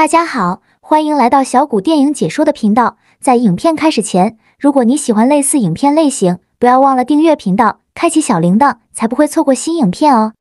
大家好，欢迎来到小谷电影解说的频道。在影片开始前，如果你喜欢类似影片类型，不要忘了订阅频道，开启小铃铛，才不会错过新影片哦。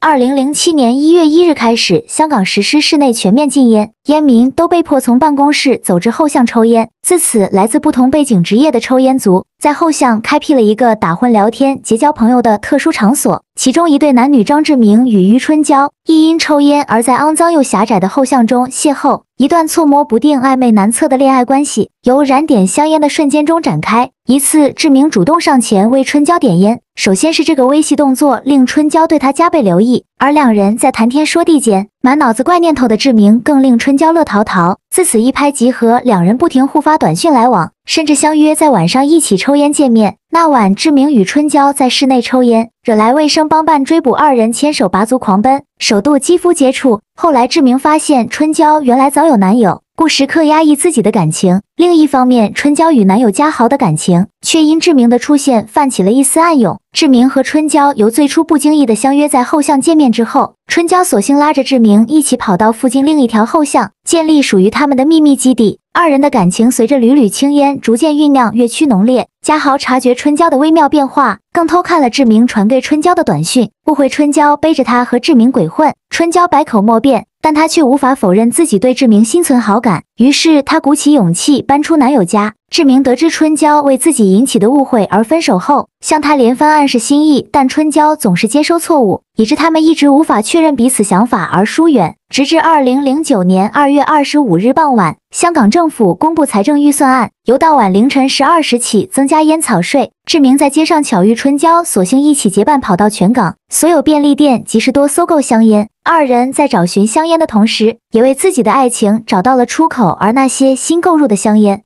二零零七年一月一日开始，香港实施室内全面禁烟，烟民都被迫从办公室走至后巷抽烟。自此，来自不同背景、职业的抽烟族在后巷开辟了一个打混、聊天、结交朋友的特殊场所。其中一对男女张志明与余春娇，亦因抽烟而在肮脏又狭窄的后巷中邂逅一段错摸不定、暧昧难测的恋爱关系，由燃点香烟的瞬间中展开。一次，志明主动上前为春娇点烟，首先是这个微细动作令春娇对他加倍留意，而两人在谈天说地间，满脑子怪念头的志明更令春娇乐陶陶。自此一拍即合，两人不停互发短信来往，甚至相约在晚上一起抽烟见面。那晚，志明与春娇在室内抽烟，惹来卫生帮办追捕，二人牵手拔足狂奔，首度肌肤接触。后来，志明发现春娇原来早有男友，故时刻压抑自己的感情。另一方面，春娇与男友嘉豪的感情却因志明的出现泛起了一丝暗涌。志明和春娇由最初不经意的相约在后巷见面之后，春娇索性拉着志明一起跑到附近另一条后巷，建立属于他们的秘密基地。二人的感情随着缕缕青烟逐渐酝酿，越趋浓烈。嘉豪察觉春娇的微妙变化，更偷看了志明传给春娇的短讯，误会春娇背着他和志明鬼混。春娇百口莫辩，但她却无法否认自己对志明心存好感。于是，她鼓起勇气搬出男友家。志明得知春娇为自己引起的误会而分手后，向她连番暗示心意，但春娇总是接收错误，以致他们一直无法确认彼此想法而疏远。直至二零零九年二月二十五日傍晚，香港政府公布财政预算案，由当晚凌晨十二时起增加烟草税。志明在街上巧遇春娇，索性一起结伴跑到全港所有便利店、及时多搜购香烟。二人在找寻香烟的同时，也为自己的爱情找到了出口。而那些新购入的香烟。